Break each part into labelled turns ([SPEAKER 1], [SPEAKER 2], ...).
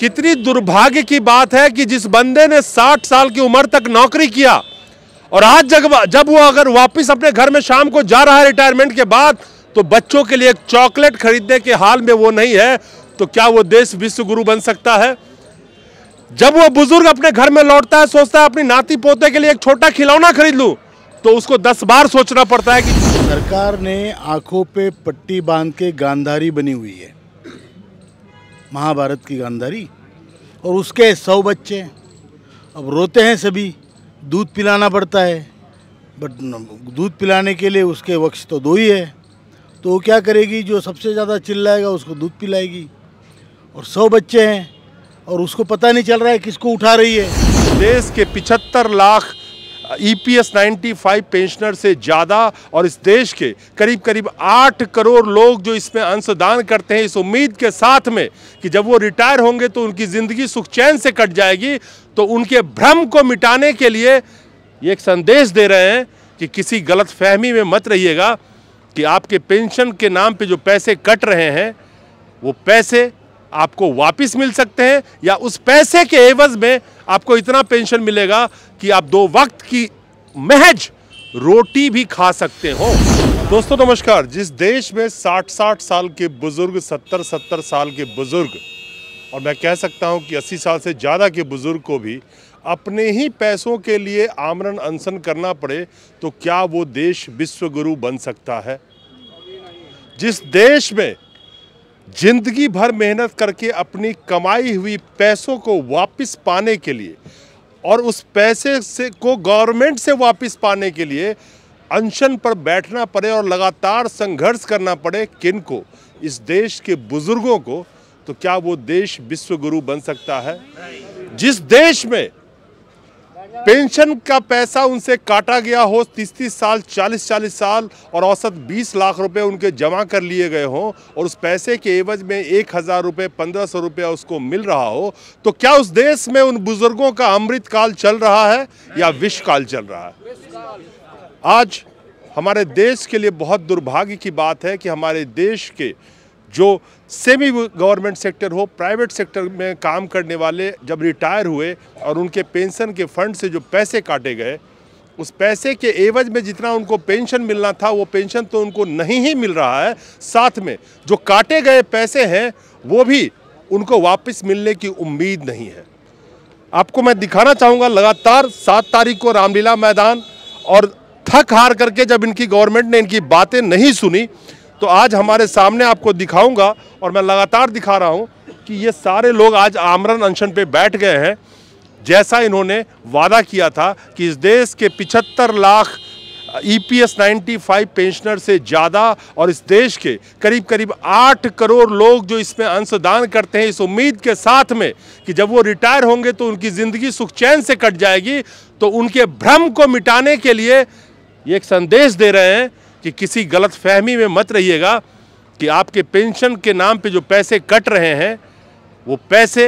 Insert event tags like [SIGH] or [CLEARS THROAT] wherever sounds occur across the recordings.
[SPEAKER 1] कितनी दुर्भाग्य की बात है कि जिस बंदे ने 60 साल की उम्र तक नौकरी किया और आज जब जब वो अगर वापस अपने घर में शाम को जा रहा है रिटायरमेंट के बाद तो बच्चों के लिए एक चॉकलेट खरीदने के हाल में वो नहीं है तो क्या वो देश विश्व गुरु बन सकता है जब वो बुजुर्ग अपने घर में लौटता है सोचता है अपनी नाती पोते के लिए एक छोटा खिलौना खरीद लूँ तो उसको दस बार सोचना पड़ता है कि सरकार ने आंखों पे
[SPEAKER 2] पट्टी बांध के गांधारी बनी हुई है महाभारत की गांधारी और उसके सौ बच्चे अब रोते हैं सभी दूध पिलाना पड़ता है बट दूध पिलाने के लिए उसके वक्ष तो दो ही है तो वो क्या करेगी जो सबसे ज़्यादा चिल्लाएगा उसको दूध पिलाएगी और सौ बच्चे हैं
[SPEAKER 1] और उसको पता नहीं चल रहा है किसको उठा रही है देश के पिछहत्तर लाख ईपीएस 95 पेंशनर से ज़्यादा और इस देश के करीब करीब आठ करोड़ लोग जो इसमें अंशदान करते हैं इस उम्मीद के साथ में कि जब वो रिटायर होंगे तो उनकी ज़िंदगी सुख चैन से कट जाएगी तो उनके भ्रम को मिटाने के लिए ये एक संदेश दे रहे हैं कि किसी गलत फहमी में मत रहिएगा कि आपके पेंशन के नाम पे जो पैसे कट रहे हैं वो पैसे आपको वापस मिल सकते हैं या उस पैसे के एवज में आपको इतना पेंशन मिलेगा कि आप दो वक्त की महज रोटी भी खा सकते हो दोस्तों नमस्कार जिस देश में 60-60 साल के बुज़ुर्ग 70-70 साल के बुज़ुर्ग और मैं कह सकता हूं कि 80 साल से ज़्यादा के बुज़ुर्ग को भी अपने ही पैसों के लिए आमरण अनशन करना पड़े तो क्या वो देश विश्वगुरु बन सकता है जिस देश में जिंदगी भर मेहनत करके अपनी कमाई हुई पैसों को वापस पाने के लिए और उस पैसे से को गवर्नमेंट से वापस पाने के लिए अनशन पर बैठना पड़े और लगातार संघर्ष करना पड़े किन को इस देश के बुज़ुर्गों को तो क्या वो देश विश्वगुरु बन सकता है जिस देश में पेंशन का पैसा उनसे काटा गया हो तीस तीस साल चालीस चालीस साल और औसत बीस लाख रुपए उनके जमा कर लिए गए हों और उस पैसे के एवज में एक हज़ार रुपये पंद्रह सौ रुपया उसको मिल रहा हो तो क्या उस देश में उन बुज़ुर्गों का अमृत काल चल रहा है या विश्व काल चल रहा है आज हमारे देश के लिए बहुत दुर्भाग्य की बात है कि हमारे देश के जो सेमी गवर्नमेंट सेक्टर हो प्राइवेट सेक्टर में काम करने वाले जब रिटायर हुए और उनके पेंशन के फंड से जो पैसे काटे गए उस पैसे के एवज में जितना उनको पेंशन मिलना था वो पेंशन तो उनको नहीं ही मिल रहा है साथ में जो काटे गए पैसे हैं वो भी उनको वापस मिलने की उम्मीद नहीं है आपको मैं दिखाना चाहूँगा लगातार सात तारीख को रामलीला मैदान और थक हार करके जब इनकी गवर्नमेंट ने इनकी बातें नहीं सुनी तो आज हमारे सामने आपको दिखाऊंगा और मैं लगातार दिखा रहा हूं कि ये सारे लोग आज आमरण अनशन पे बैठ गए हैं जैसा इन्होंने वादा किया था कि इस देश के 75 लाख ईपीएस 95 पेंशनर से ज़्यादा और इस देश के करीब करीब 8 करोड़ लोग जो इसमें अंशदान करते हैं इस उम्मीद के साथ में कि जब वो रिटायर होंगे तो उनकी ज़िंदगी सुख चैन से कट जाएगी तो उनके भ्रम को मिटाने के लिए ये एक संदेश दे रहे हैं कि किसी गलत फहमी में मत रहिएगा कि आपके पेंशन के नाम पे जो पैसे कट रहे हैं वो पैसे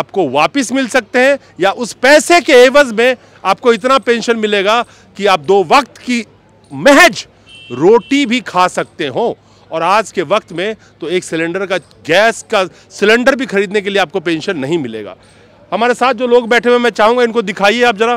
[SPEAKER 1] आपको वापस मिल सकते हैं या उस पैसे के एवज में आपको इतना पेंशन मिलेगा कि आप दो वक्त की महज रोटी भी खा सकते हो और आज के वक्त में तो एक सिलेंडर का गैस का सिलेंडर भी खरीदने के लिए आपको पेंशन नहीं मिलेगा हमारे साथ जो लोग बैठे हुए मैं चाहूँगा इनको दिखाइए आप ज़रा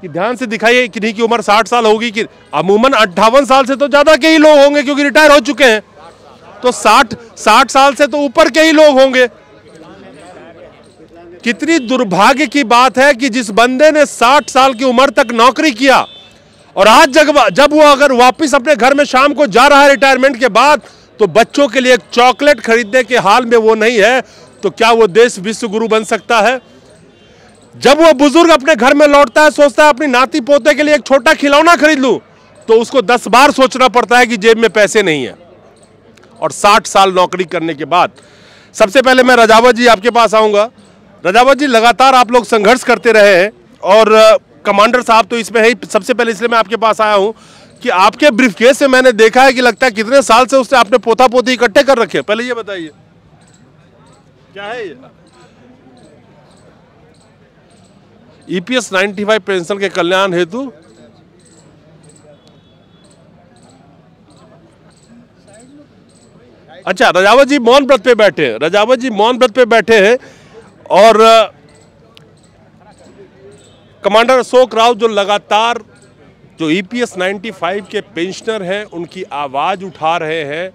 [SPEAKER 1] कि ध्यान से दिखाइए नहीं की उम्र साठ साल होगी कि अमूमन अट्ठावन साल से तो ज़्यादा के ही लोग होंगे क्योंकि रिटायर हो चुके हैं तो साठ साठ साल से तो ऊपर के ही लोग होंगे कितनी दुर्भाग्य की बात है कि जिस बंदे ने साठ साल की उम्र तक नौकरी किया और आज जब जब वो अगर वापस अपने घर में शाम को जा रहा है रिटायरमेंट के बाद तो बच्चों के लिए चॉकलेट खरीदने के हाल में वो नहीं है तो क्या वो देश विश्व गुरु बन सकता है जब वो बुजुर्ग अपने घर में लौटता है सोचता है अपनी नाती पोते के लिए एक छोटा खिलौना खरीद लूँ तो उसको दस बार सोचना पड़ता है कि जेब में पैसे नहीं है और साठ साल नौकरी करने के बाद सबसे पहले मैं रजावत जी आपके पास आऊँगा रजावत जी लगातार आप लोग संघर्ष करते रहे हैं और कमांडर साहब तो इसमें है सबसे पहले इसलिए मैं आपके पास आया हूँ कि आपके ब्रीफ केस से मैंने देखा है कि लगता है कितने साल से उसने आपने पोता पोती इकट्ठे कर रखे हैं पहले ये बताइए क्या है ये ईपीएस e 95 पेंशन के कल्याण हेतु अच्छा रजावत जी मौन व्रत पे बैठे हैं रजावत जी मौन व्रत पे बैठे हैं और कमांडर अशोक राव जो लगातार जो ईपीएस e 95 के पेंशनर हैं उनकी आवाज़ उठा रहे हैं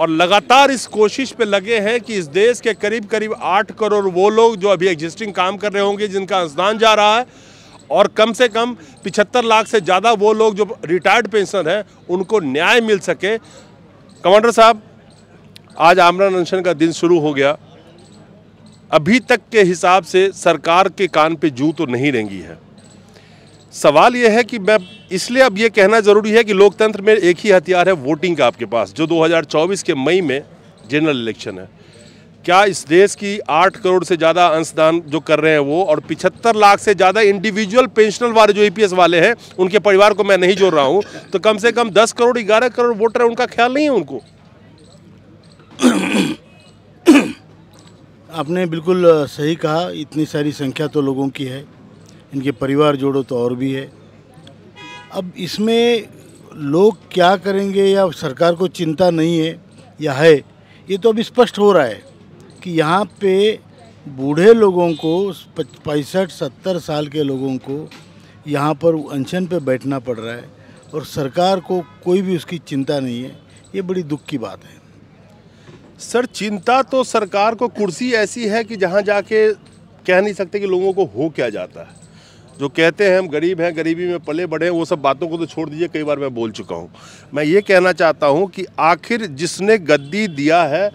[SPEAKER 1] और लगातार इस कोशिश पे लगे हैं कि इस देश के करीब करीब आठ करोड़ वो लोग जो अभी एग्जिस्टिंग काम कर रहे होंगे जिनका अंशदान जा रहा है और कम से कम पिछहत्तर लाख से ज़्यादा वो लोग जो रिटायर्ड पेंशन हैं उनको न्याय मिल सके कमांडर साहब आज आमरण अनशन का दिन शुरू हो गया अभी तक के हिसाब से सरकार के कान पे जू तो नहीं रहेंगी है सवाल यह है कि मैं इसलिए अब ये कहना ज़रूरी है कि लोकतंत्र में एक ही हथियार है वोटिंग का आपके पास जो 2024 के मई में जनरल इलेक्शन है क्या इस देश की आठ करोड़ से ज़्यादा अंशदान जो कर रहे हैं वो और पिछहत्तर लाख से ज़्यादा इंडिविजुअल पेंशनर वाले जो ईपीएस e वाले हैं उनके परिवार को मैं नहीं जोड़ रहा हूँ तो कम से कम दस करोड़ ग्यारह करोड़ वोटर हैं उनका ख्याल नहीं है उनको
[SPEAKER 2] [COUGHS] आपने बिल्कुल सही कहा इतनी सारी संख्या तो लोगों की है इनके परिवार जोड़ो तो और भी है अब इसमें लोग क्या करेंगे या सरकार को चिंता नहीं है या है ये तो अब स्पष्ट हो रहा है कि यहाँ पे बूढ़े लोगों को पैंसठ सत्तर साल के लोगों को यहाँ पर अनशन पे बैठना पड़ रहा है और सरकार को कोई भी उसकी चिंता नहीं है ये बड़ी दुख की
[SPEAKER 1] बात है सर चिंता तो सरकार को कुर्सी ऐसी है कि जहाँ जाके कह नहीं सकते कि लोगों को हो क्या जाता है जो कहते हैं हम गरीब हैं गरीबी में पले बढ़े हैं वो सब बातों को तो छोड़ दीजिए कई बार मैं बोल चुका हूँ मैं ये कहना चाहता हूँ कि आखिर जिसने गद्दी दिया है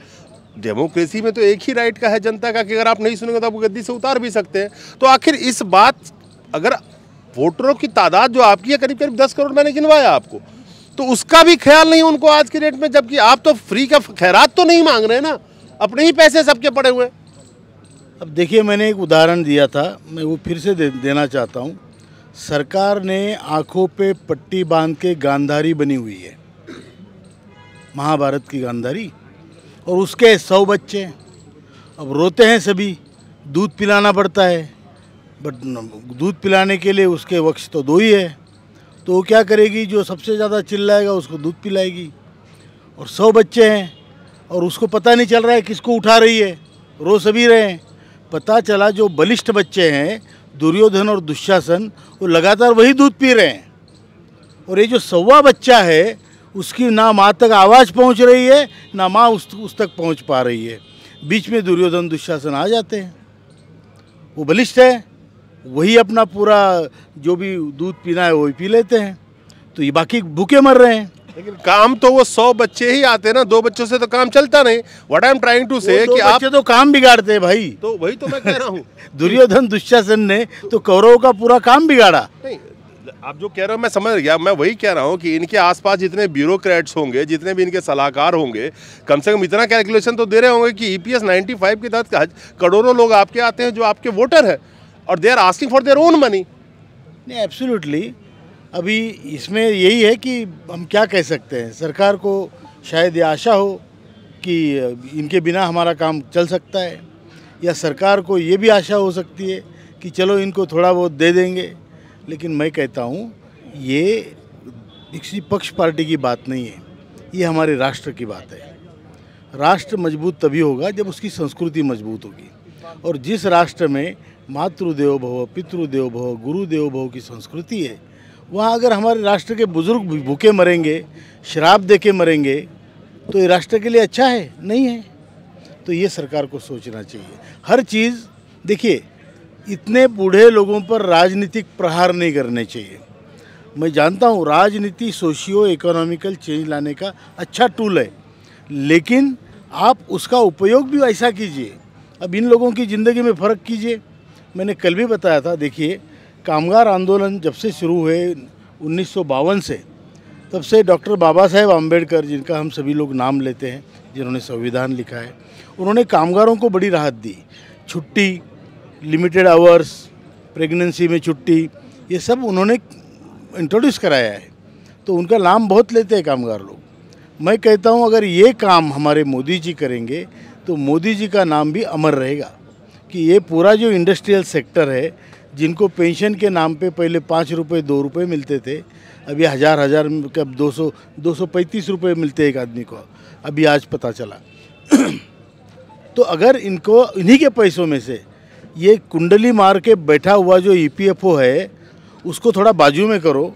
[SPEAKER 1] डेमोक्रेसी में तो एक ही राइट का है जनता का कि अगर आप नहीं सुनेंगे तो आप गद्दी से उतार भी सकते हैं तो आखिर इस बात अगर वोटरों की तादाद जो आपकी है करीब करीब दस करोड़ मैंने गिनवाया आपको तो उसका भी ख्याल नहीं उनको आज के डेट में जबकि आप तो फ्री का खैरात तो नहीं मांग रहे ना अपने ही पैसे सबके पड़े हुए हैं
[SPEAKER 2] अब देखिए मैंने एक उदाहरण दिया था मैं वो फिर से दे, देना चाहता हूँ सरकार ने आंखों पे पट्टी बांध के गांधारी बनी हुई है महाभारत की गांधारी और उसके सौ बच्चे अब रोते हैं सभी दूध पिलाना पड़ता है बट दूध पिलाने के लिए उसके वक्ष तो दो ही है तो वो क्या करेगी जो सबसे ज़्यादा चिल्लाएगा उसको दूध पिलाएगी और सौ बच्चे हैं और उसको पता नहीं चल रहा है किसको उठा रही है रो सभी रहे हैं पता चला जो बलिष्ठ बच्चे हैं दुर्योधन और दुशासन वो लगातार वही दूध पी रहे हैं और ये जो सवा बच्चा है उसकी ना माँ तक आवाज़ पहुँच रही है ना माँ उस, उस तक पहुँच पा रही है बीच में दुर्योधन दुशासन आ जाते हैं वो बलिष्ठ है वही अपना पूरा जो भी दूध पीना है वही पी लेते हैं तो ये बाकी भूखे मर रहे हैं लेकिन काम तो वो सौ बच्चे ही आते हैं ना दो बच्चों से तो काम चलता नहीं what I am trying to say कि आप तो काम बिगाड़ते हैं भाई
[SPEAKER 1] तो वही तो मैं कह रहा हूँ
[SPEAKER 2] [LAUGHS] दुर्योधन दुष्यासन ने तो कौरव का पूरा काम बिगाड़ा
[SPEAKER 1] आप जो कह रहे हो मैं समझ गया मैं वही कह रहा हूँ कि इनके आसपास जितने ब्यूरोक्रेट्स होंगे जितने भी इनके सलाहकार होंगे कम से कम इतना कैलकुलेशन तो दे रहे होंगे कि ईपीएस e 95 के तहत करोड़ों लोग आपके आते हैं जो आपके वोटर हैं और they are asking for their own money नहीं एब्सोल्युटली
[SPEAKER 2] अभी इसमें यही है कि हम क्या कह सकते हैं सरकार को शायद ये आशा हो कि इनके बिना हमारा काम चल सकता है या सरकार को ये भी आशा हो सकती है कि चलो इनको थोड़ा बहुत दे देंगे लेकिन मैं कहता हूँ ये किसी पक्ष पार्टी की बात नहीं है ये हमारे राष्ट्र की बात है राष्ट्र मजबूत तभी होगा जब उसकी संस्कृति मजबूत होगी और जिस राष्ट्र में मातृदेव भव पितृदेव भव गुरुदेव भव की संस्कृति है वहाँ अगर हमारे राष्ट्र के बुज़ुर्ग भूखे मरेंगे शराब दे के मरेंगे तो ये राष्ट्र के लिए अच्छा है नहीं है तो ये सरकार को सोचना चाहिए हर चीज़ देखिए इतने बूढ़े लोगों पर राजनीतिक प्रहार नहीं करने चाहिए मैं जानता हूँ राजनीति सोशियो इकोनॉमिकल चेंज लाने का अच्छा टूल है लेकिन आप उसका उपयोग भी ऐसा कीजिए अब इन लोगों की ज़िंदगी में फ़र्क कीजिए मैंने कल भी बताया था देखिए कामगार आंदोलन जब से शुरू हुए उन्नीस से तब से डॉक्टर बाबा साहेब आम्बेडकर जिनका हम सभी लोग नाम लेते हैं जिन्होंने संविधान लिखा है उन्होंने कामगारों को बड़ी राहत दी छुट्टी लिमिटेड आवर्स प्रेगनेंसी में छुट्टी ये सब उन्होंने इंट्रोड्यूस कराया है तो उनका नाम बहुत लेते हैं कामगार लोग मैं कहता हूँ अगर ये काम हमारे मोदी जी करेंगे तो मोदी जी का नाम भी अमर रहेगा कि ये पूरा जो इंडस्ट्रियल सेक्टर है जिनको पेंशन के नाम पे पहले पाँच रुपये दो रुपये मिलते थे अभी हज़ार हज़ार अब दो सौ दो सौ पैंतीस रुपये मिलते एक आदमी को अभी आज पता चला [CLEARS THROAT] तो अगर इनको इन्हीं के पैसों में से ये कुंडली मार के बैठा हुआ जो ई e है उसको थोड़ा बाजू में करो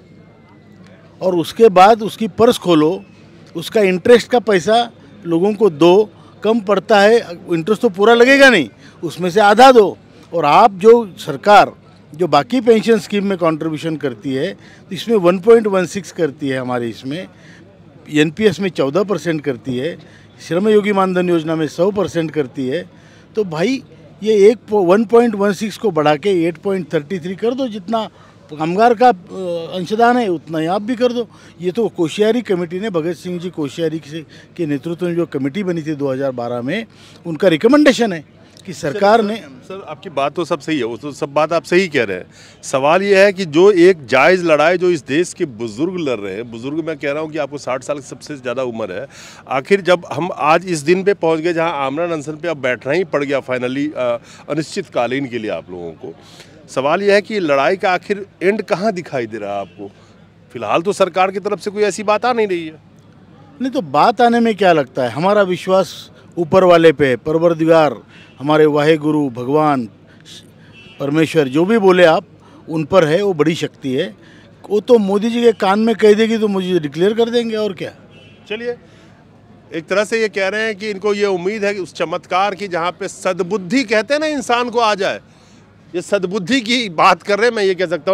[SPEAKER 2] और उसके बाद उसकी पर्स खोलो उसका इंटरेस्ट का पैसा लोगों को दो कम पड़ता है इंटरेस्ट तो पूरा लगेगा नहीं उसमें से आधा दो और आप जो सरकार जो बाकी पेंशन स्कीम में कंट्रीब्यूशन करती है तो इसमें 1.16 करती है हमारे इसमें एनपीएस में 14 परसेंट करती है श्रम योगी मानधन योजना में 100 परसेंट करती है तो भाई ये एक वन पॉइंट वन सिक्स को बढ़ा के एट पॉइंट थर्टी थ्री कर दो जितना कामगार का अंशदान है उतना ही आप भी कर दो ये तो कोश्यारी कमेटी ने भगत सिंह जी कोश्यारी के नेतृत्व में जो कमेटी बनी थी 2012 में उनका रिकमेंडेशन है कि सरकार सर, ने
[SPEAKER 1] सर आपकी बात तो सब सही है वो तो सब बात आप सही कह रहे हैं सवाल ये है कि जो एक जायज़ लड़ाई जो इस देश के बुज़ुर्ग लड़ रहे हैं बुज़ुर्ग मैं कह रहा हूँ कि आपको साठ साल की सबसे ज़्यादा उम्र है आखिर जब हम आज इस दिन पे पहुँच गए जहाँ आमरान अनसन पे अब बैठना ही पड़ गया फाइनली अनिश्चितकालीन के लिए आप लोगों को सवाल यह है कि लड़ाई का आखिर एंड कहाँ दिखाई दे रहा है आपको फिलहाल तो सरकार की तरफ से कोई ऐसी बात आ नहीं रही है नहीं तो बात आने में क्या
[SPEAKER 2] लगता है हमारा विश्वास ऊपर वाले पे परवरदिगार हमारे वाहे गुरु भगवान परमेश्वर जो भी बोले आप उन पर है वो बड़ी शक्ति है वो तो मोदी जी के कान में कह देगी तो मुझे डिक्लेयर कर देंगे और क्या
[SPEAKER 1] चलिए एक तरह से ये कह रहे हैं कि इनको ये उम्मीद है कि उस चमत्कार की जहाँ पे सद्बुद्धि कहते हैं ना इंसान को आ जाए ये सद्बुद्धि की बात कर रहे हैं मैं ये कह सकता हूँ